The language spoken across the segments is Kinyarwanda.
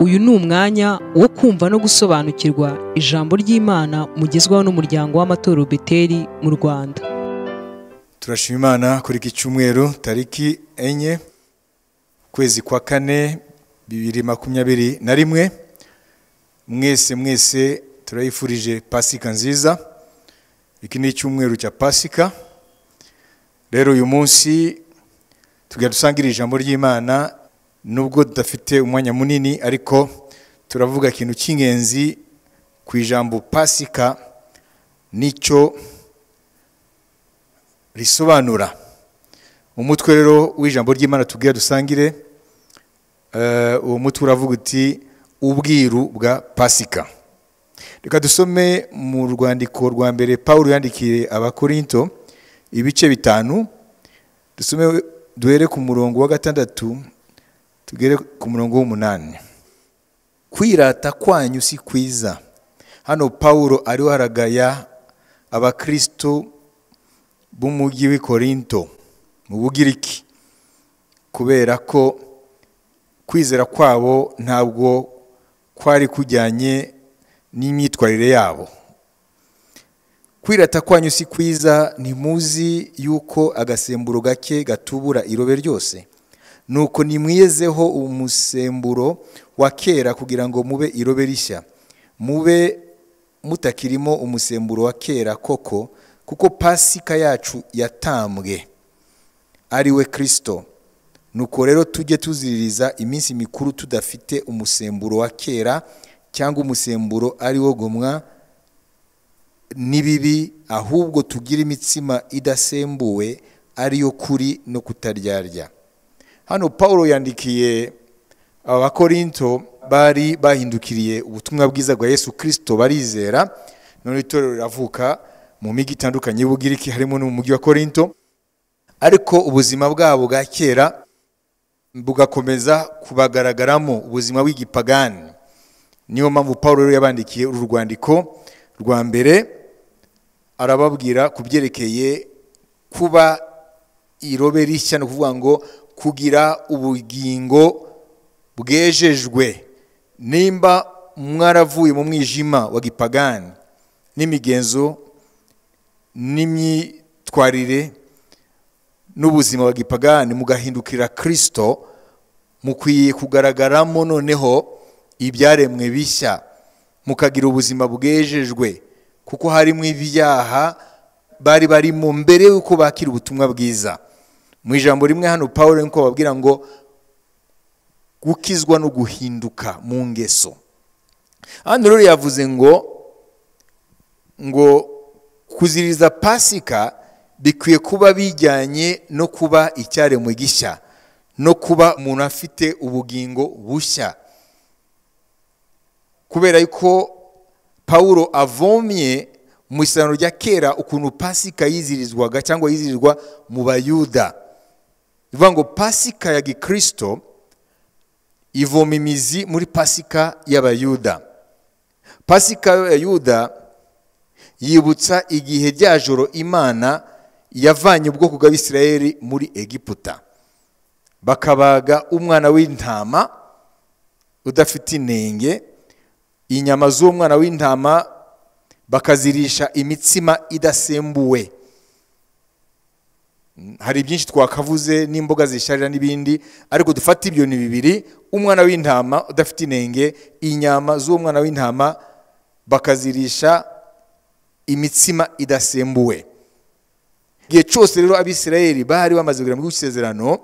uyu ni umwanya wo kumva no gusobanukirwa ijambo ry'imana mugezwaho n'umuryango w'amatorero beteri mu rwanda turashima imana kuri iki cyumweru tariki enye ukwezi kwa kane bibiri makumyabiri na rimwe mwese mwese turayifurije pasika nziza iki ni icyumweru cya pasika rero uyu munsi tujya dusangira ijambo ry'imana nubwo tudafite umwanya munini ariko turavuga ikintu cy'ingenzi ku ijambo pasika nicyo risobanura umutwe rero w'ijambo ry'imana tubwira dusangire eh, uwo mutwe uravuga uti ubwiru bwa pasika reka dusome mu rwandiko rwa mbere paul yandikiye abakorinto ibice bitanu dusome duhere ku murongo wa gatandatu tugere ku murongo w'umunani kwirata kwanyu si kwiza hano paul ariho haragaya abakristo b'umujyi w'i korinto mu bugiriki kubera ko kwizera kwabo ntabwo kwari kujyanye n'imyitwarire yabo kwirata kwanyu si kwiza ntimuzi yuko agasemburo gake gatubura irobe ryose nuko nimwiyezeho umusemburo wa kera kugira ngo mube irobe rishya mube mutakirimo umusemburo wa kera koko kuko pasika yacu yatambwe ari we kirisito nuko rero tujye tuziririza iminsi mikuru tudafite umusemburo wa kera cyangwa umusemburo ari wo gomwa n'ibibi ahubwo tugire imitsima idasembuwe ariyo kuri no kutaryarya hano paul yandikiye abakorinto bari bahindukiriye ubutumwa bwiza bwa yesu kirisito barizera none itorero riravuka mu migi itandukanye y'ubugiriki harimo no mu mujyi wa korinto ariko ubuzima bwabo bwa kera bugakomeza kubagaragaramo ubuzima bw'igipagani niyo mpamvu paul rero yabandikiye uru rwandiko rwa mbere arababwira ku byerekeye kuba irobe rishya ni ukuvuga ngo kugira ubugingo bwejejwe nimba mwaravuye mu mwijima wa gipagani n'imigenzo n'imyitwarire n'ubuzima wa gipagani mugahindukira kirisito mukwiye kugaragaramo noneho ibyaremwe bishya mukagira ubuzima bwejejwe kuko harimo ibyaha bari barimo mbere y'uko bakira ubutumwa bwiza mu ijambo rimwe hano paul niko babwira ngo gukizwa no guhinduka mu ngeso hano rero yavuze ngo ngo kuziriza pasika bikwiye kuba bijyanye no kuba icyaremwe gishya no kuba umuntu afite ubugingo bushya kubera yuko paul avomye mu isano rya kera ukuntu pasika yizirizwaga cyangwa yizirizwa mu bayuda ivuga ngo pasika ya Gikristo ivoma imizi muri pasika y'abayuda pasika y'abayuda yibutsa igihe rya joro imana yavanye ubwoko bw'abisirayeri muri egiputa bakabaga umwana w'intama udafite inenge inyama z’umwana w'intama bakazirisha imitsima idasembuwe hari byinshi twakavuze n'imboga zisharira n'ibindi ariko dufate ibyo ni bibiri umwana w'intama udafite inenge inyama z'uwo mwana w'intama bakazirisha imitsima idasembuwe igihe cyose rero abisirayeli bari bamaze kugera mu isezerano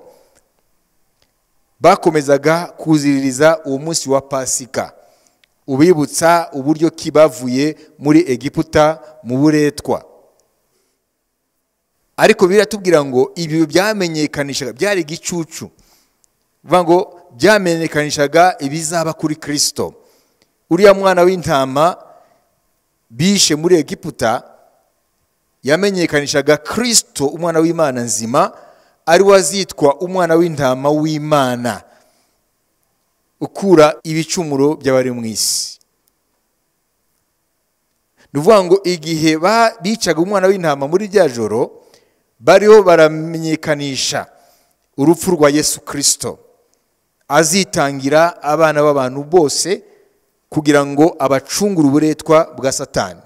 bakomezaga kuziririza uwo munsi wa pasika ubibutsa uburyo kibavuye muri egiputa mu buretwa ariko biratubwira ngo ibi byamenyekanishaga byari igicucu bivuga ngo byamenyekanishaga ibizaba kuri kirisito uriya mwana w'intama bishe muri egiputa yamenyekanishaga kirisito umwana w'imana nzima ari we azitwa umwana w'intama w'imana ukura ibicumuro by'abari mu isi ni ukuvuga ngo igihe bicaga umwana w'intama muri rya joro bariho baramenyekanisha urupfu rwa yesu kirisito azitangira abana b'abantu bose kugira ngo abacungure uburetwa bwa satani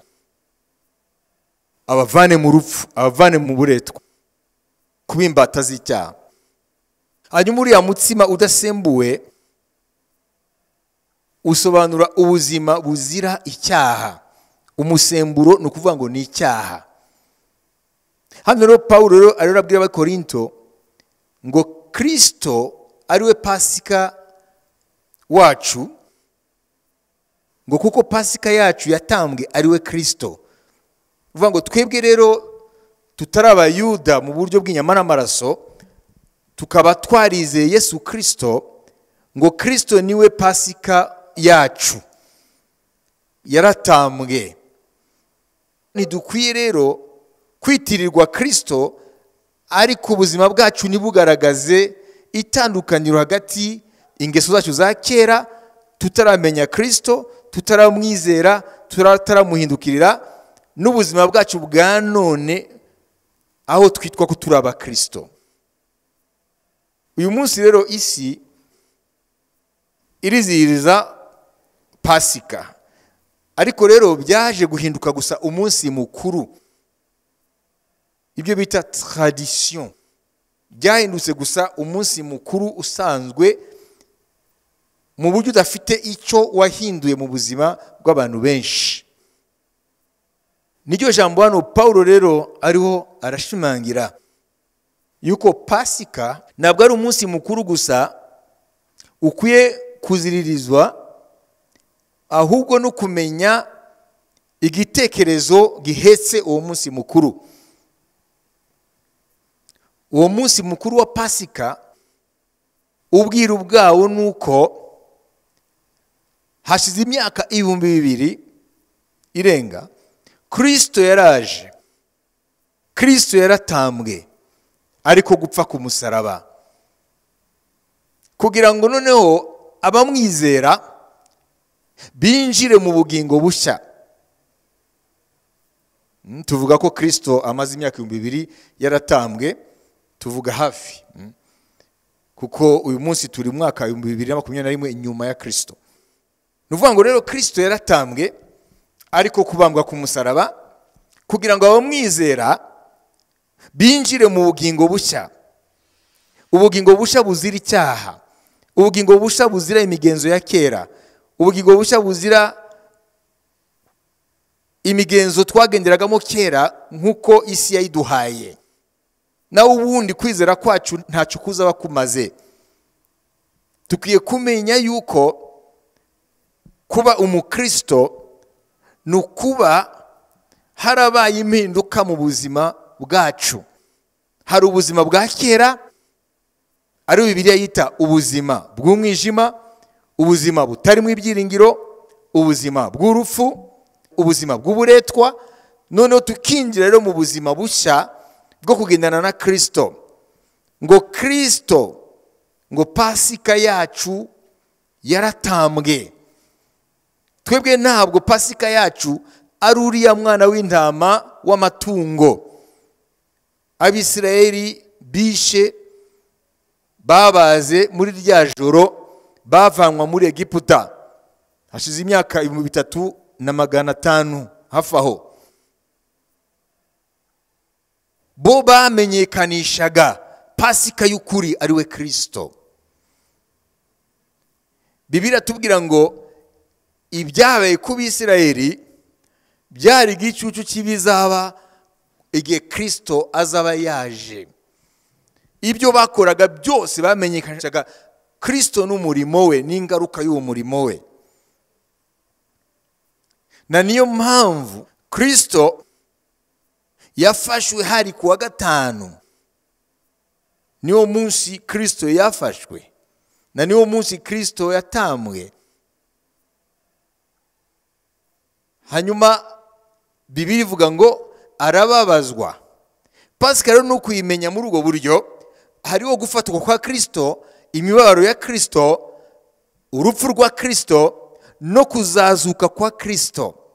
abavane mu rupfu abavane mu buretwa kuba imbata z'icyaha hanyuma uriya mutsima udasembuwe usobanura ubuzima buzira icyaha umusemburo ni ukuvuga ngo ni icyaha hano rero paul rero abwira abakorinto ngo kirisito ariwe pasika wacu ngo kuko pasika yacu yatambwe ariwe kirisito bivuga ngo twebwe rero tutari abayuda mu buryo bw'inyama n'amaraso tukaba twarizeye yesu kirisito ngo kirisito niwe pasika yacu yaratambwe ntidukwiye rero kwitirirwa kirisito ariko ubuzima bwacu ntibugaragaze itandukaniro hagati ingeso zacu za kera tutaramenya kirisito tutaramwizera tutaramuhindukirira n'ubuzima bwacu bwa none aho twitwa ko turi abakirisito uyu munsi rero isi irizihiriza pasika ariko rero byaje guhinduka gusa umunsi mukuru ibyo bita tradisiyo byahindutse gusa umunsi mukuru usanzwe mu buryo udafite icyo wahinduye mu buzima bw'abantu benshi niryo jambo hano paul rero ariho arashimangira yuko pasika ntabwo ari umunsi mukuru gusa ukwiye kuziririzwa ahubwo no kumenya igitekerezo gihetse uwo munsi mukuru uwo munsi mukuru wa pasika ubwiru ubwawo ni uko hashize imyaka ibihumbi bibiri irenga kirisito yaraje kirisito yaratambwe ariko gupfa ku musaraba kugira ngo noneho abamwizera binjire mu bugingo bushya hmm, tuvuga ko kirisito amaze imyaka ibihumbi bibiri yaratambwe tuvuga hafi hmm? kuko uyu munsi turi mwaka w'ibihumbi bibiri na makumyabiri na rimwe inyuma ya kirisito ni ukuvuga ngo rero kirisito yaratambwe ariko kubambwa ku musaraba kugira ngo abamwizera binjire mu bugingo bushya ubugingo bushya buzira icyaha ubugingo bushya buzira imigenzo ya kera ubugingo bushya buzira imigenzo twagenderagamo kera nk'uko isi yayiduhaye nawe ubundi kwizera kwacu ntacyo kuzaba kumaze dukwiye kumenya yuko kuba umukristo ni ukuba harabaye impinduka mu buzima bwacu hari ubuzima bwa kera ari bibiriya yita ubuzima bw'umwijima ubuzima butarimo ibyiringiro ubuzima bw'urupfu ubuzima bw'uburetwa noneho tukinjira rero mu buzima bushya bwo kugendana na kirisito ngo kirisito ngo pasika yacu yaratambwe twebwe ntabwo pasika yacu ari uriya mwana w'intama w'amatungo abisirayeri bishe babaze muri rya joro bavanwa muri egiputa hashize imyaka ibihumbi bitatu na magana atanu hafi aho bo bamenyekanishaga pasika y'ukuri ari we kirisito bibira tubwira ngo ibyabaye ku bisirayeri byari igicucu cy'ibizaba igihe kirisito azaba yaje ibyo bakoraga byose bamenyekanishaga kirisito n'umurimo we n'ingaruka y'uwo murimo we na niyo mpamvu kirisito yafashwe hari ku wa gatanu niwo munsi kirisito yafashwe na niwo munsi kirisito yatambwe hanyuma bibiri ivuga ngo arababazwa pasika rero ni ukuyimenya muri ubwo buryo hariho gufatwa kwa kirisito imibabaro ya kirisito urupfu rwa kirisito no kuzazuka kwa kirisito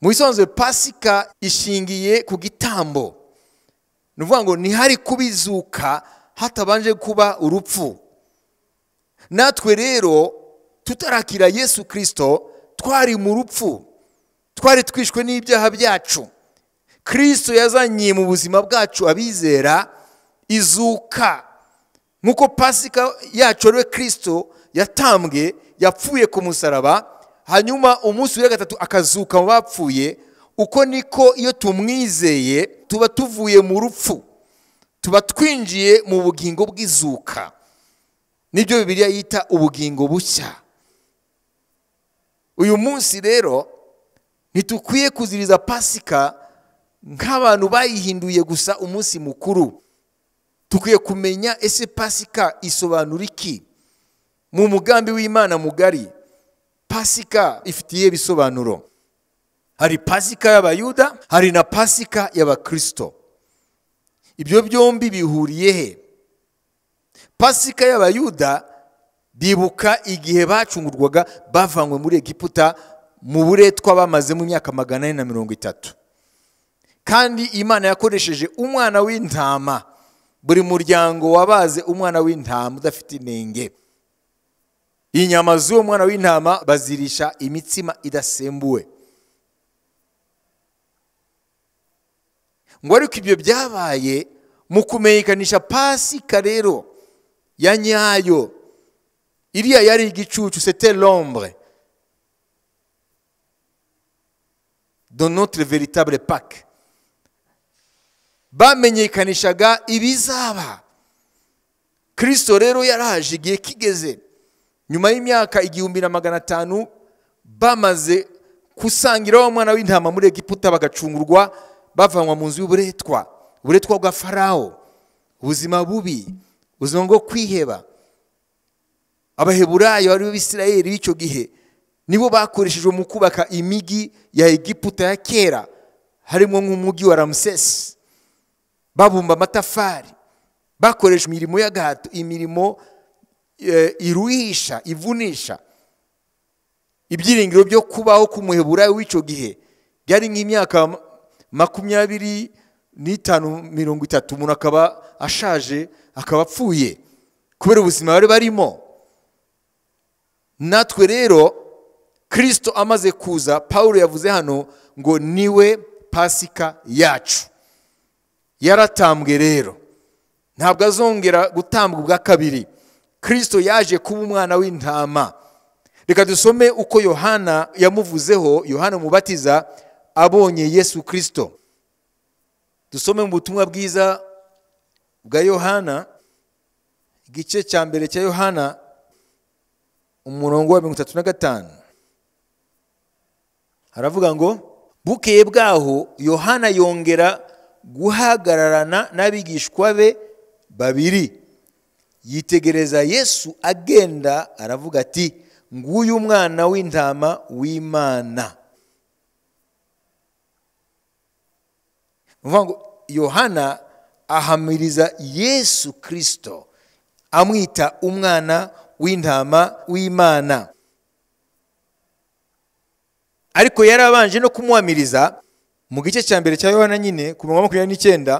mu bisobanuro pasika ishingiye ku gitambo ni ukuvuga ngo ntihari kubizuka hatabanje kuba urupfu natwe rero tutarakira yesu kirisito twari mu rupfu twari twishwe n'ibyaha byacu kirisito yazanye mu buzima bwacu abizera izuka nk'uko pasika yacu ariwe kirisito yatambwe yapfuye ku musaraba hanyuma umunsi wa gatatu akazuka mu bapfuye uko niko iyo tumwizeye tuba tuvuye mu rupfu tuba twinjiye mu bugingo bw'izuka nibyo bibiriya yita ubugingo bushya uyu munsi rero ntitukwiye kuziriza pasika nk'abantu bayihinduye gusa umunsi mukuru tukwiye kumenya ese pasika isobanura iki mu mugambi w'imana mugari pasika ifitiye ibisobanuro hari pasika y'abayuda hari na pasika y'abakirisito ibyo byombi bihuriye he pasika y'abayuda bibuka igihe bacungurwaga bavanywe muri egiputa mu buretwa bamaze mu myaka magana ane na mirongo itatu kandi imana yakoresheje umwana w'intama buri muryango wabaze umwana w'intama udafite inenge inyama z'uwo mwana w'intama bazirisha imitsima idasembuwe ngo ariko ibyo byabaye mu kumenyekanisha pasika rero ya nyayo iriya yari igicucu sete lombre do notre veritable pake bamenyekanishaga ibizaba kirisito rero yaraje igihe kigeze nyuma y'imyaka igihumbi na magana atanu bamaze gusangira wa mwana w'intama muri egiputa bagacungurwa bavanwa mu nzu y'uburetwa uburetwa bwa farawo ubuzima bubi ubuzima bwo kwiheba abaheburayo aribo bisirayeri b'icyo gihe nibo bakoreshejwe mu kubaka imigi ya egiputa ya kera harimo nk'umugi wa ramusesi babumba amatafari bakoresha imirimo y'agahato imirimo Eh, iruhisha ivunisha ibyiringiro byo kubaho kumuhebura w'icyo gihe byari nk'imyaka makumyabiri n'itanu mirongo itatu umuntu akaba ashaje akaba apfuye kubera ubuzima bari barimo natwe rero kirisito amaze kuza paul yavuze hano ngo niwe pasika yacu yaratambwe rero ntabwo azongera gutambwa ubwa kabiri kirisito yaje kuba umwana w'intama reka dusome uko yohana yamuvuzeho yohana umubatiza abonye yesu kirisito dusome mu butumwa bwiza bwa yohana igice cya mbere cya yohana umurongo wa mirongo itatu na gatanu haravuga ngo bukeye bwaho yohana yongera guhagararana n'abigishwa be babiri yitegereza yesu agenda aravuga ati nguyu umwana w'intama w'imana ngo yohana ahamiriza yesu kirisito amwita umwana w'intama w'imana ariko abanje no kumuhamiriza mu gice cya mbere cya yohana nyine ku mirongo makumyabiri n'icyenda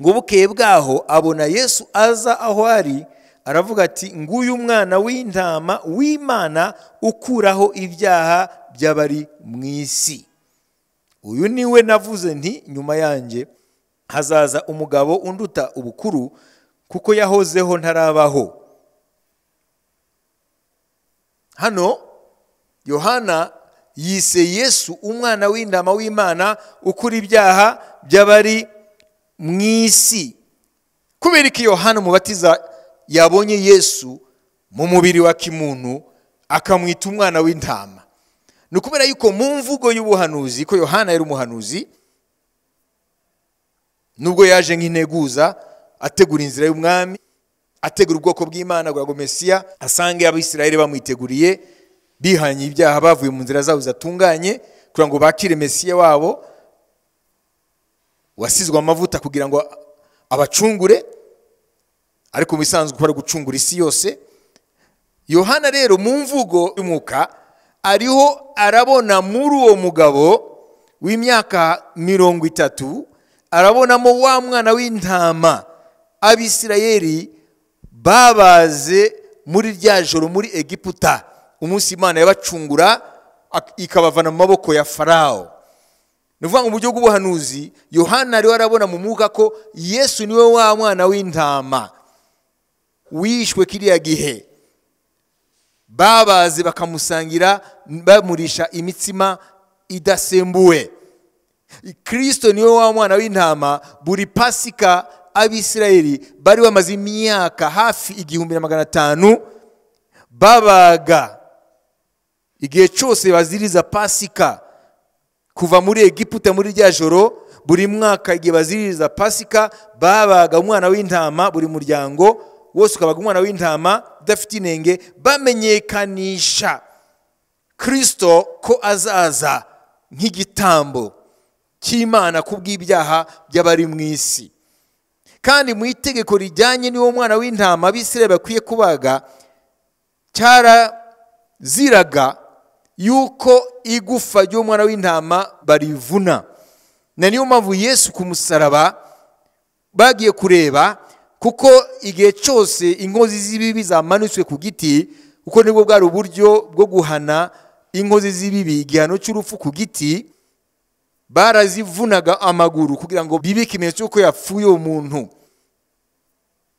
ngo bukeye bwaho abona yesu aza aho ari aravuga ati nguyu mwana w'intama w'imana ukuraho ibyaha by'abari mu isi uyu ni we navuze nti nyuma yanjye hazaza umugabo unduta ubukuru kuko yahozeho ntarabaho hano yohana yise yesu umwana w'intama w'imana ukura ibyaha by'abari mu mu isi kubera ko iyo hano umubatiza yabonye yesu mu mubiri wa kimuntu akamwita umwana w'intama ni ukubera yuko mu mvugo y'ubuhanuzi ko yohana yari umuhanuzi nubwo yaje nk'integuza ategura inzira y'umwami ategura ubwoko bw'imana ngo mesiya asange abisirayeli bamwiteguriye bihanye ibyaha bavuye mu nzira zabo zatunganye kugira ngo bakire mesiya wabo wasizwe amavuta kugira ngo abacungure ariko mu bisanzwe ukora gucungura isi yose yohana rero mu mvugo y'umwuka ariho arabona muri uwo mugabo w'imyaka mirongo itatu arabonamo wa mwana w'intama abisirayeri babaze muri rya joro muri egiputa umunsi imana yabacungura ikabavana mu maboko ya farawo ni ngo mu buryo bw'ubuhanuzi yohana ariwe arabona mu mwuka ko yesu niwe wa mwana w'intama wishwe kiriya gihe babaze bakamusangira bamurisha imitsima idasembuwe kirisito niwe wa mwana w'intama buri pasika abisirayeli bari bamaze imyaka hafi igihumbi na magana atanu babaga igihe cyose baziriza pasika kuva muri egiputa muri rya joro buri mwaka igihe baziriza pasika babaga umwana w'intama buri muryango wose ukabaga umwana w'intama udafite inenge bamenyekanisha kirisito ko azaza nk'igitambo cy'imana kubw'ibyaha by'abari mu isi kandi mu itegeko rijyanye n'uwo mwana w'intama abisirayeli bakwiye kubaga cyaraziraga yuko igufa ry'umwana w'intama barivuna na niyo mpamvu yesu ku musaraba bagiye kureba kuko igihe cyose inkozi z'ibibi zamanitswe ku giti kuko nibwo bwari uburyo bwo guhana inkozi z'ibibi igihano cy'urupfu ku giti barazivunaga amaguru kugira ngo bibe ikimenyetso cy'uko yapfuye uwo muntu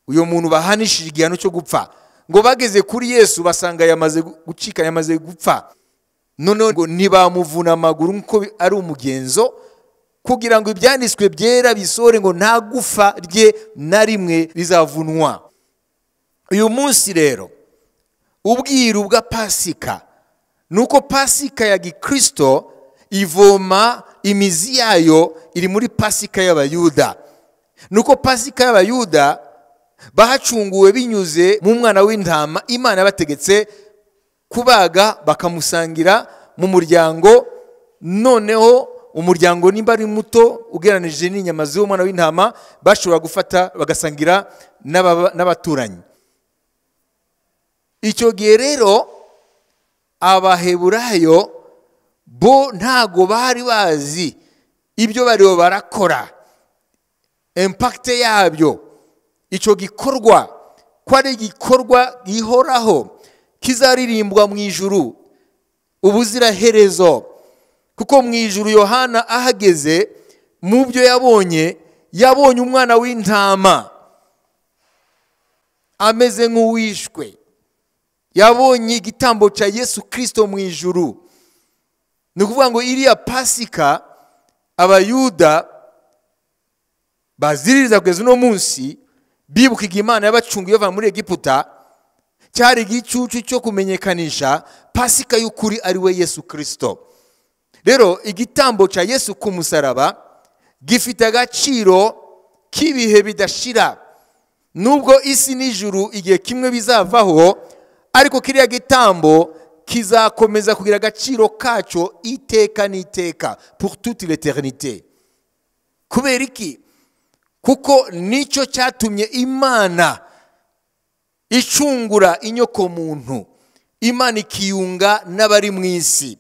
uyu muntu bahanishije igihano cyo gupfa ngo bageze kuri yesu basanga yamaze gucika yamaze gupfa none ngo ntibamuvuna amaguru nk'uko ari umugenzo kugira ngo ibyanditswe byera bisore ngo nta gufa rye na rimwe rizavunwa uyu munsi rero ubwiru bwa pasika ni uko pasika ya Gikristo ivoma imizi yayo iri muri pasika y'abayuda ni uko pasika y'abayuda bahacunguwe binyuze mu mwana w'intama imana yabategetse kubaga bakamusangira mu muryango noneho umuryango nimba ari muto ugereranije n'inyama z'umwana w'intama bashobora gufata bagasangira n'abaturanyi icyo gihe rero abaheburayo bo ntago bari bazi ibyo bariho barakora impakite yabyo icyo gikorwa ko ari igikorwa gihoraho kizaririmbwa mu ijuru ubuziraherezo kuko mu ijuru yohana ahageze mu byo yabonye yabonye umwana w'intama ameze nk'uwishwe yabonye igitambo cya yesu kirisito mu ijuru ni ukuvuga ngo iriya pasika abayuda baziririza kugeza uno munsi bibukaga imana y'abacungu ibavana muri egiputa cyari igicucu cyo kumenyekanisha pasika y'ukuri ari we yesu kirisito rero igitambo cya yesu ku musaraba gifite agaciro k'ibihe bidashira nubwo isi n'ijuru igihe kimwe bizavaho ariko kiriya gitambo kizakomeza kugira agaciro kacyo iteka n'iteka toute l'eternité kubera iki kuko nicyo cyatumye imana icungura inyokomuntu imana ikiyunga n'abari mu isi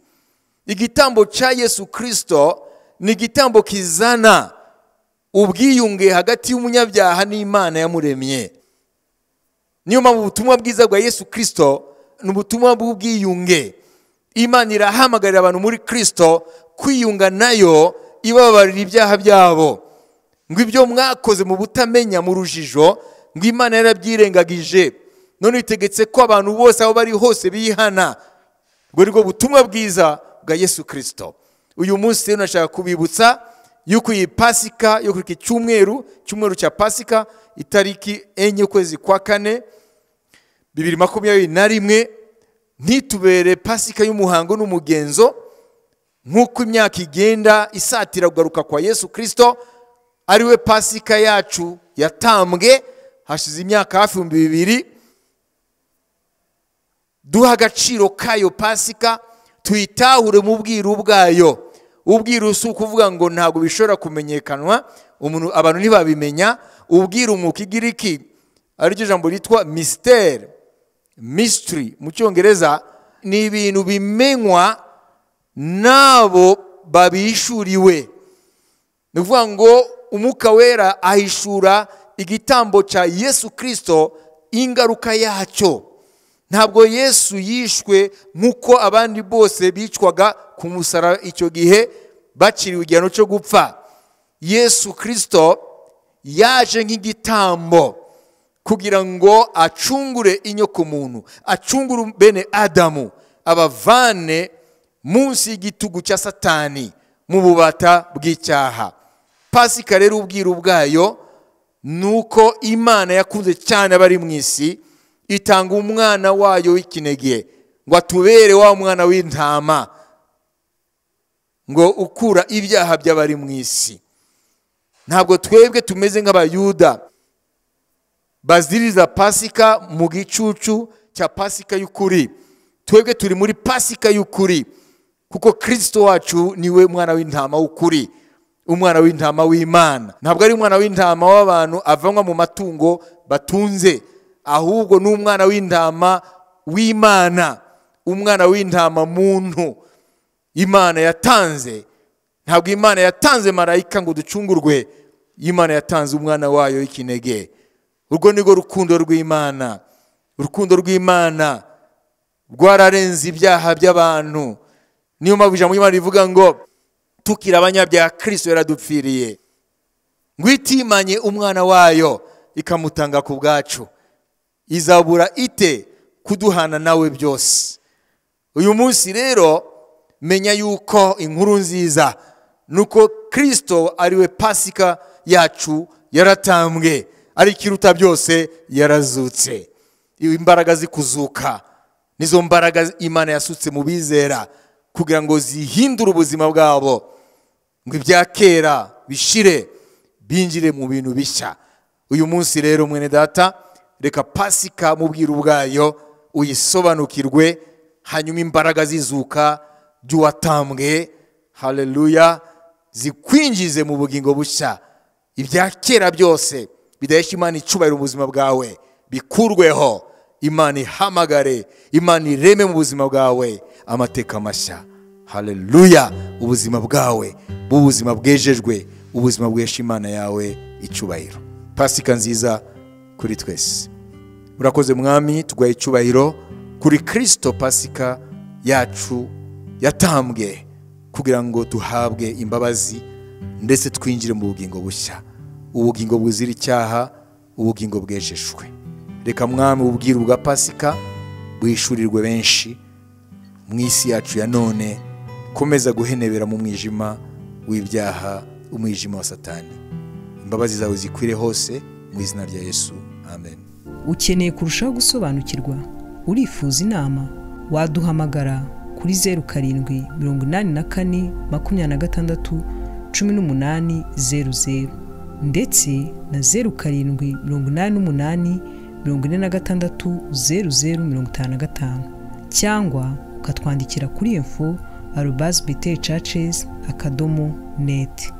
igitambo cya yesu kirisito ni igitambo kizana ubwiyunge hagati y'umunyabyaha n'imana yamuremye niyo mpamvu ubutumwa bwiza bwa yesu kirisito ni ubutumwa bw'ubwiyunge imana irahamagarira abantu muri kirisito kwiyunga nayo ibabarira ibyaha byabo ngo ibyo mwakoze mu butamenya mu rujijo ngo imana yarabyirengagije none bitegetse ko abantu bose aho bari hose bihana ubwo bwo butumwa bwiza bwa yesu kirisito uyu munsi rero nashaka kubibutsa yuko iyi pasika yo kuri iki cyumweru cyumweru cya pasika itariki enye ukwezi kwa kane bibiri makumyabiri na rimwe ntitubere pasika y'umuhango n'umugenzo nk'uko imyaka igenda isatira kugaruka kwa yesu kirisito ariwe pasika yacu yatambwe hashize imyaka hafi ibihumbi bibiri duha agaciro kayo pasika tuyitahure mu bwiru bwayo ubwiru si ukuvuga ngo ntabwo bishobora kumenyekanwa umuntu abantu ntibabimenya ubwiru mu kigiriki ariryo jambo ryitwa misiteri misitiri mu cyongereza ni ibintu bimenywa n'abo babishuriwe ni ukuvuga ngo umwuka wera ahishura igitambo cya yesu kirisito ingaruka yacyo ntabwo yesu yishwe nk'uko abandi bose bicwaga ku musaraba icyo gihe bakiriwe igihano cyo gupfa yesu kirisito yaje nk'igitambo kugira ngo acungure inyokomuntu acungure bene adamu abavane munsi y'igitugu cya satani mu bubata bw'icyaha pasika rero ubwiru bwayo ni uko imana yakunze cyane abari mu isi itanga umwana wayo w'ikinege ngo atubere wa mwana w'intama ngo ukura ibyaha by'abari mu isi ntabwo twebwe tumeze nk'abayuda baziriza pasika mu gicucu cya pasika y'ukuri twebwe turi muri pasika y'ukuri kuko kirisito wacu niwe mwana w'intama w'ukuri umwana w'intama w'imana ntabwo ari umwana w'intama w'abantu avanwa mu matungo batunze ahubwo ni umwana w'intama w'imana umwana w'intama muntu imana yatanze ntabwo imana yatanze marayika ngo ducungurwe imana yatanze umwana wayo w'ikinege urwo ni rwo rukundo rw'imana urukundo rw'imana rwararenze ibyaha by'abantu niyo mpamvu ijambo ry'imana rivuga ngo tukira abanyabyaha kirisito yaradupfiriye ngo itimanye umwana wayo ikamutanga ku bwacu izabura ite kuduhana nawe byose uyu munsi rero menya yuko inkuru nziza nuko kirisito ariwe pasika yacu yaratambwe ariko iruta byose yarazutse imbaraga zikuzuka nizo mbaraga imana yasutse mu bizera kugira ngo zihindure ubuzima bwabo ngo ibya kera bishire binjire mu bintu bishya uyu munsi rero mwene data reka pasika mu bwiru uyisobanukirwe hanyuma imbaraga zizuka by'uwatambwe hareruya zikwinjize mu bugingo bushya ibya kera byose bidahesha imana icubahira ubuzima bwawe bikurweho imana ihamagare imana ireme mu buzima bwawe amateka mashya hareruya ubuzima bwawe bw'ubuzima bwejejwe ubuzima bwesha imana yawe icubahiro pasika nziza kuri twese murakoze mwami tuguha icyubahiro kuri kirisito pasika yacu yatambwe kugira ngo duhabwe imbabazi ndetse twinjire mu bugingo bushya ubugingo buzira icyaha ubugingo bwejejwe reka mwami ubwiru bwa pasika bwishyurirwe benshi mu isi yacu ya none komeza guhenebera mu mwijima w'ibyaha umwijima wa satani imbabazi zawe zikwire hose mu izina rya yesu amen ukeneye kurushaho gusobanukirwa urifuza inama waduhamagara kuri zeru karindwi mirongo inani na kane makumyabiri na gatandatu cumi n'umunani zeru zeru ndetse na zeru karindwi mirongo inani n'umunani mirongo ine na gatandatu zeru zeru mirongo itanu na gatanu cyangwa ukatwandikira kuri info arobazi biteri cacezi akadomo neti